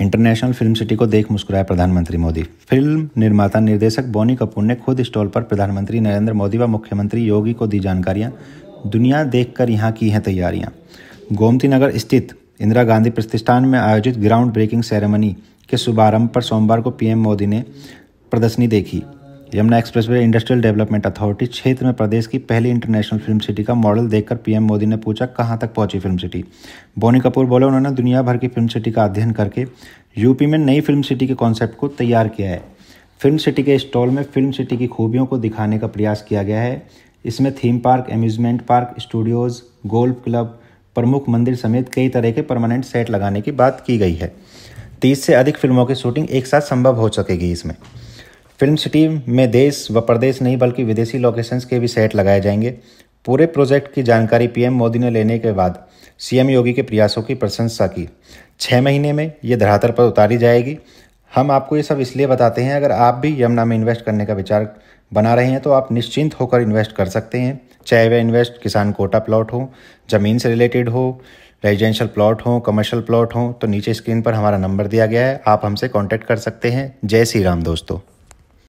international film city को देख मुस्कुराए प्रधानमंत्री मोदी फिल्म निर्माता निर्देशक बोनी कपूर ने खुद स्टॉल पर प्रधानमंत्री नरेंद्र मोदी व मुख्यमंत्री योगी को दी जानकारियां दुनिया देखकर यहां की हैं तैयारियां गोमती नगर स्थित इंदिरा गांधी प्रतिष्ठान में आयोजित ग्राउंड ब्रेकिंग सेरेमनी के शुभारंभ पर सोमवार को पीएम मोदी ने प्रदर्शनी देखी Yamuna expressway industrial development authority क्षेत्र में प्रदेश की पहली इंटरनेशनल फिल्म सिटी का मॉडल देखकर पीएम मोदी ने पूछा कहां तक पहुंची फिल्म सिटी बोनी कपूर बोले उन्होंने दुनिया भर की फिल्म सिटी का अध्ययन करके यूपी में नई फिल्म सिटी के कॉन्सेप्ट को तैयार किया है फिल्म सिटी के स्टॉल में फिल्म सिटी की खूबियों को दिखाने का प्रयास किया गया है इसमें theme park amusement park studios golf club प्रमुख मंदिर समेत कई तरह के परमानेंट सेट लगाने की बात की गई है तीस से अधिक फिल्मों की शूटिंग एक साथ संभव हो सकेगी इसमें फिल्म सिटी में देश व प्रदेश नहीं बल्कि विदेशी लोकेशंस के भी सेट लगाए जाएंगे पूरे प्रोजेक्ट की जानकारी पीएम मोदी ने लेने के बाद सीएम योगी के प्रयासों की प्रशंसा की छः महीने में ये धरातल पर उतारी जाएगी हम आपको ये सब इसलिए बताते हैं अगर आप भी यमुना में इन्वेस्ट करने का विचार बना रहे हैं तो आप निश्चिंत होकर इन्वेस्ट कर सकते हैं चाहे वह इन्वेस्ट किसान कोटा प्लॉट हो ज़मीन से रिलेटेड हो रेजिडेंशियल प्लॉट हो कमर्शियल प्लॉट हो तो नीचे स्क्रीन पर हमारा नंबर दिया गया है आप हमसे कॉन्टैक्ट कर सकते हैं जय श्री राम दोस्तों